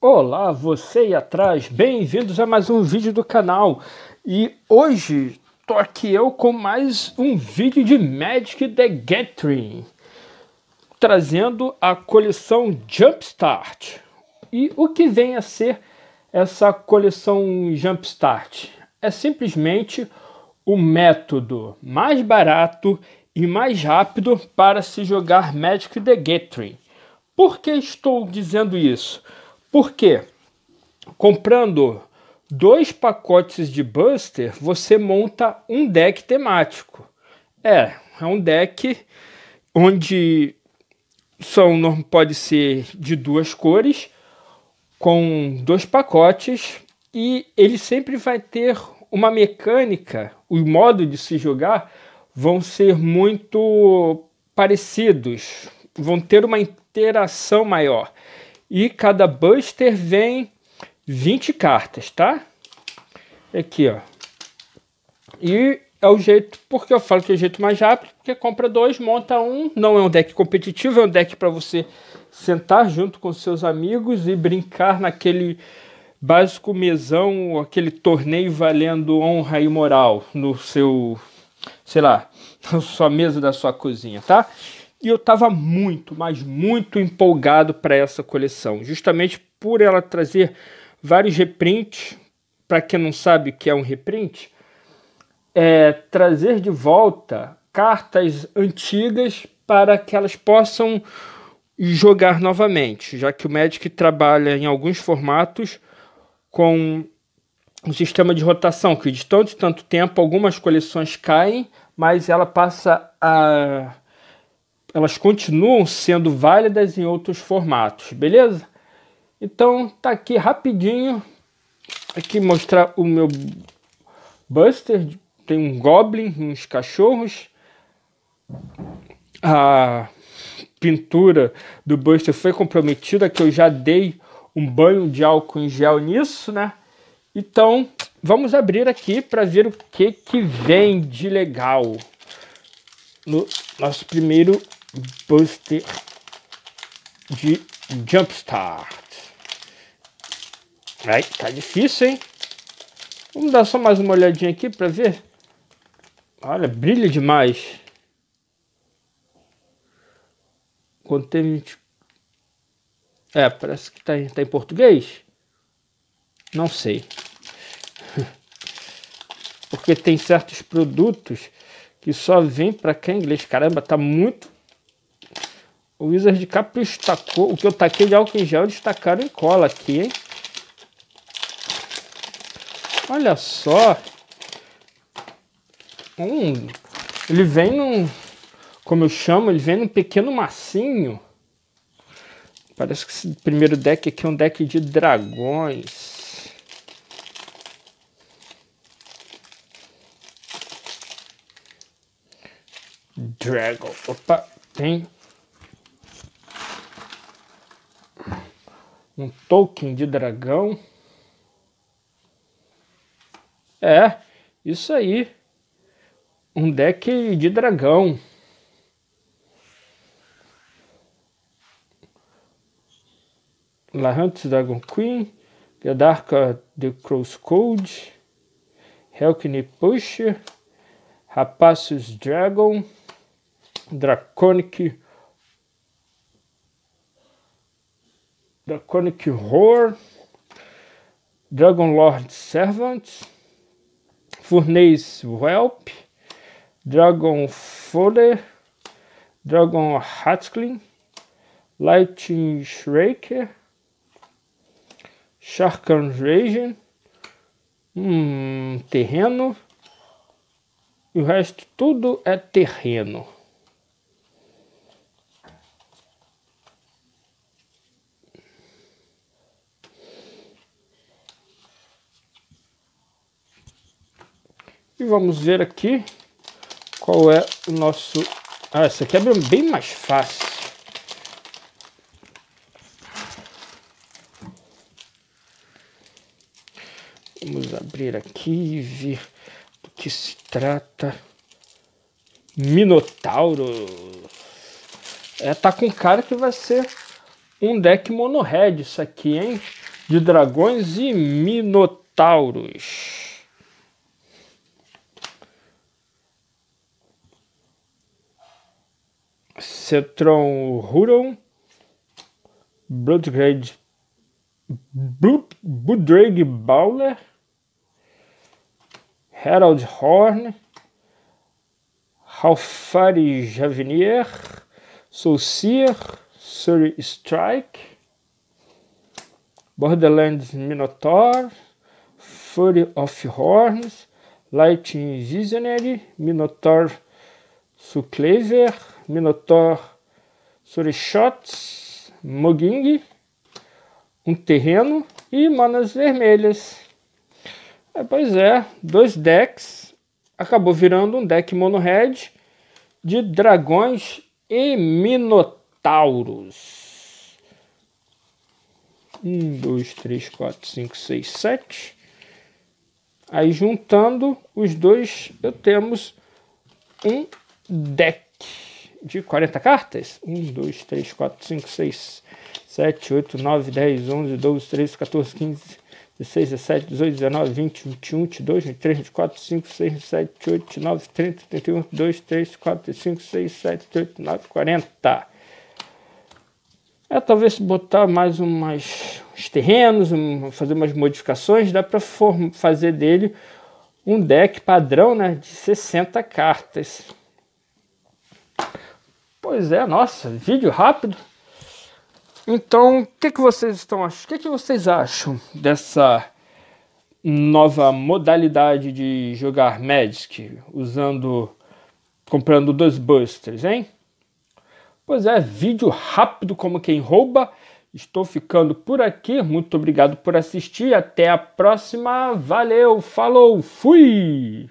Olá, você aí atrás, bem-vindos a mais um vídeo do canal. E hoje tô aqui eu com mais um vídeo de Magic the Gathering, trazendo a coleção Jumpstart. E o que vem a ser essa coleção Jumpstart? É simplesmente o método mais barato e mais rápido para se jogar Magic the Gathering. Por que estou dizendo isso? Por quê? Comprando dois pacotes de Buster, você monta um deck temático. É, é um deck onde são pode ser de duas cores com dois pacotes e ele sempre vai ter uma mecânica, o modo de se jogar vão ser muito parecidos, vão ter uma interação maior. E cada Buster vem 20 cartas, tá? Aqui, ó. E é o jeito, porque eu falo que é o jeito mais rápido, porque compra dois, monta um. Não é um deck competitivo, é um deck para você sentar junto com seus amigos e brincar naquele básico mesão, aquele torneio valendo honra e moral no seu, sei lá, na sua mesa da sua cozinha, tá? E eu estava muito, mas muito empolgado para essa coleção, justamente por ela trazer vários reprints. Para quem não sabe o que é um reprint, é trazer de volta cartas antigas para que elas possam jogar novamente, já que o Magic trabalha em alguns formatos com um sistema de rotação que de tanto tanto tempo algumas coleções caem, mas ela passa a elas continuam sendo válidas em outros formatos, beleza? Então tá aqui rapidinho, aqui mostrar o meu Buster, tem um Goblin, uns cachorros, a pintura do Buster foi comprometida, que eu já dei um banho de álcool em gel nisso, né? Então vamos abrir aqui para ver o que que vem de legal no nosso primeiro Buster de Jumpstart. Aí, tá difícil, hein? Vamos dar só mais uma olhadinha aqui para ver. Olha, brilha demais. Contém... É, parece que tá em, tá em português. Não sei. Porque tem certos produtos que só vêm para quem em inglês. Caramba, tá muito o Wizard Capricho tacou. O que eu taquei de álcool em gel, destacaram em cola aqui. Olha só. Hum, ele vem num. Como eu chamo, ele vem num pequeno massinho. Parece que esse primeiro deck aqui é um deck de dragões. Dragon. Opa, tem um token de dragão. É, isso aí. Um deck de dragão. La Hunt Dragon Queen, Gadarka The Cross Code, Helkney Pusher, Rapaces Dragon, Draconic Draconic Horror, Dragon Lord Servant, Furnace Whelp, Dragon Fodder, Dragon Hatchling, Lightning Shraker, Shark Raging, hum, terreno, e o resto tudo é terreno. E vamos ver aqui qual é o nosso... Ah, essa aqui é bem mais fácil. Vamos abrir aqui e ver do que se trata. Minotauro. É, tá com cara que vai ser um deck mono-red isso aqui, hein? De dragões e minotauros. Cetron Huron, Bloodgrade, Budrag Bowler, Harold Horn, Halfari Javinier, Soucier, Surrey Strike, Borderlands Minotaur, Fury of Horns, Lightning Visionary, Minotaur Suclaver, Minotaur Surishot, Mugging, um terreno e manas vermelhas. É, pois é, dois decks. Acabou virando um deck mono red de dragões e minotauros. Um, dois, três, quatro, cinco, seis, sete. Aí juntando os dois, eu temos um deck de 40 cartas. 1, 2, 3, 4, 5, 6, 7, 8, 9, 10, 11, 12, 13, 14, 15, 16, 17, 18, 19, 20, 21, 22, 23, 24, 25, 26, 27, 8, 9, 30, 31, 2, 3, 4, 5, 6, 7, 8, 9, 40. É, talvez botar mais umas, uns terrenos, um, fazer umas modificações, dá para fazer dele um deck padrão né, de 60 cartas. Pois é, nossa, vídeo rápido. Então, o que, que vocês estão achando? O que, que vocês acham dessa nova modalidade de jogar Magic usando comprando dois busters, hein? Pois é, vídeo rápido como quem rouba. Estou ficando por aqui. Muito obrigado por assistir. Até a próxima. Valeu, falou, fui!